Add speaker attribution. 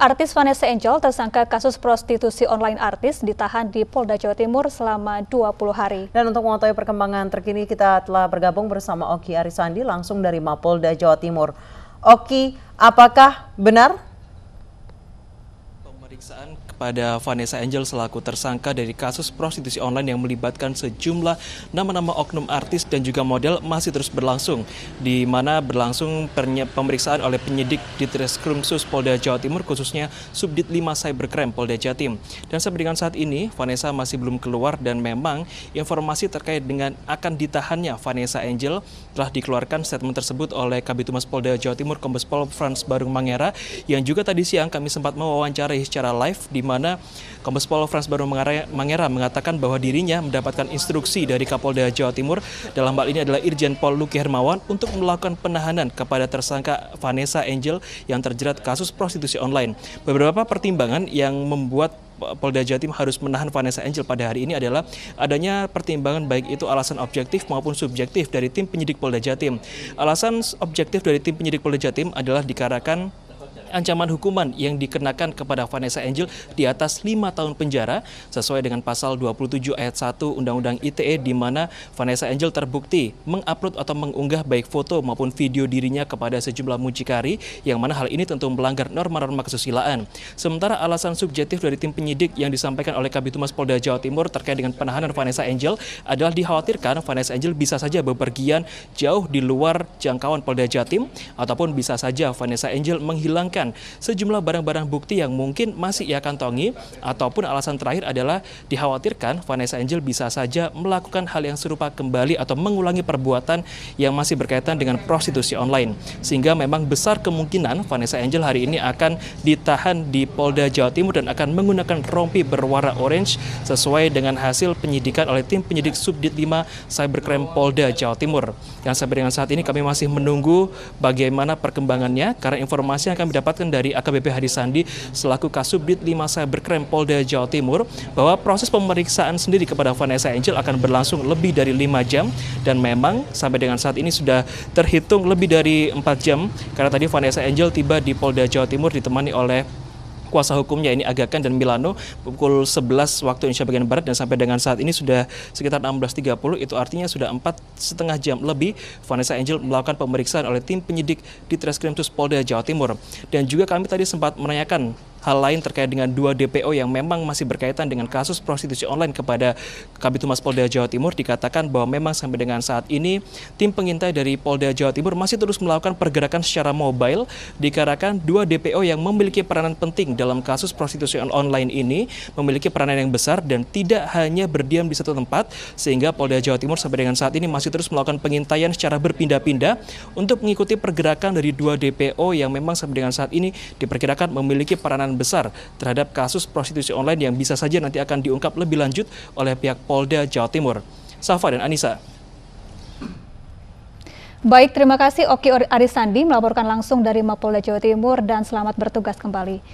Speaker 1: Artis Vanessa Angel tersangka kasus prostitusi online artis ditahan di Polda Jawa Timur selama 20 hari. Dan untuk mengetahui perkembangan terkini kita telah bergabung bersama Oki Arisandi langsung dari Mapolda Jawa Timur. Oki, apakah benar? Pemeriksaan pada Vanessa Angel selaku tersangka dari kasus prostitusi online yang melibatkan sejumlah nama-nama oknum artis dan juga model masih terus berlangsung, di mana berlangsung pemeriksaan oleh penyidik di Treskrim Sus Polda Jawa Timur, khususnya Subdit 5 Cybercrime Polda Jatim. Dan sampai dengan saat ini, Vanessa masih belum keluar dan memang informasi terkait dengan akan ditahannya Vanessa Angel telah dikeluarkan statement tersebut oleh Kabit Humas Polda Jawa Timur Kombes Pol Frans Barung Mangera yang juga tadi siang kami sempat mewawancarai secara live di mana Kombes Pol Frans Baru Mangera mengatakan bahwa dirinya mendapatkan instruksi dari Kapolda Jawa Timur dalam hal ini adalah Irjen Pol Luki Hermawan untuk melakukan penahanan kepada tersangka Vanessa Angel yang terjerat kasus prostitusi online. Beberapa pertimbangan yang membuat Polda Jatim harus menahan Vanessa Angel pada hari ini adalah adanya pertimbangan baik itu alasan objektif maupun subjektif dari tim penyidik Polda Jatim. Alasan objektif dari tim penyidik Polda Jatim adalah dikarenakan ancaman hukuman yang dikenakan kepada Vanessa Angel di atas 5 tahun penjara sesuai dengan pasal 27 ayat 1 Undang-Undang ITE di mana Vanessa Angel terbukti mengupload atau mengunggah baik foto maupun video dirinya kepada sejumlah mucikari yang mana hal ini tentu melanggar norma-norma kesusilaan. Sementara alasan subjektif dari tim penyidik yang disampaikan oleh Kabit Humas Polda Jawa Timur terkait dengan penahanan Vanessa Angel adalah dikhawatirkan Vanessa Angel bisa saja bepergian jauh di luar jangkauan Polda Jatim ataupun bisa saja Vanessa Angel menghilangkan sejumlah barang-barang bukti yang mungkin masih ia kantongi ataupun alasan terakhir adalah dikhawatirkan Vanessa Angel bisa saja melakukan hal yang serupa kembali atau mengulangi perbuatan yang masih berkaitan dengan prostitusi online. Sehingga memang besar kemungkinan Vanessa Angel hari ini akan ditahan di Polda Jawa Timur dan akan menggunakan rompi berwarna orange sesuai dengan hasil penyidikan oleh tim penyidik Subdit 5 Cybercrime Polda Jawa Timur. Yang sampai dengan saat ini kami masih menunggu bagaimana perkembangannya karena informasi yang kami dapat didapatkan dari AKBP Hadi Sandi selaku Kasubdit 5 Cybercrime Polda Jawa Timur bahwa proses pemeriksaan sendiri kepada Vanessa Angel akan berlangsung lebih dari 5 jam dan memang sampai dengan saat ini sudah terhitung lebih dari 4 jam karena tadi Vanessa Angel tiba di Polda Jawa Timur ditemani oleh kuasa hukumnya ini Agakan dan Milano pukul 11 waktu Indonesia bagian Barat dan sampai dengan saat ini sudah sekitar 16.30 itu artinya sudah empat setengah jam lebih Vanessa Angel melakukan pemeriksaan oleh tim penyidik di Treskrim Polda Jawa Timur dan juga kami tadi sempat menanyakan hal lain terkait dengan dua DPO yang memang masih berkaitan dengan kasus prostitusi online kepada Kabit Humas Polda Jawa Timur dikatakan bahwa memang sampai dengan saat ini tim pengintai dari Polda Jawa Timur masih terus melakukan pergerakan secara mobile dikarenakan dua DPO yang memiliki peranan penting dalam kasus prostitusi online ini memiliki peranan yang besar dan tidak hanya berdiam di satu tempat sehingga Polda Jawa Timur sampai dengan saat ini masih terus melakukan pengintaian secara berpindah-pindah untuk mengikuti pergerakan dari dua DPO yang memang sampai dengan saat ini diperkirakan memiliki peranan tantangan besar terhadap kasus prostitusi online yang bisa saja nanti akan diungkap lebih lanjut oleh pihak Polda Jawa Timur. Safa dan Anissa. Baik, terima kasih Oki Arisandi melaporkan langsung dari Mapolda Jawa Timur dan selamat bertugas kembali.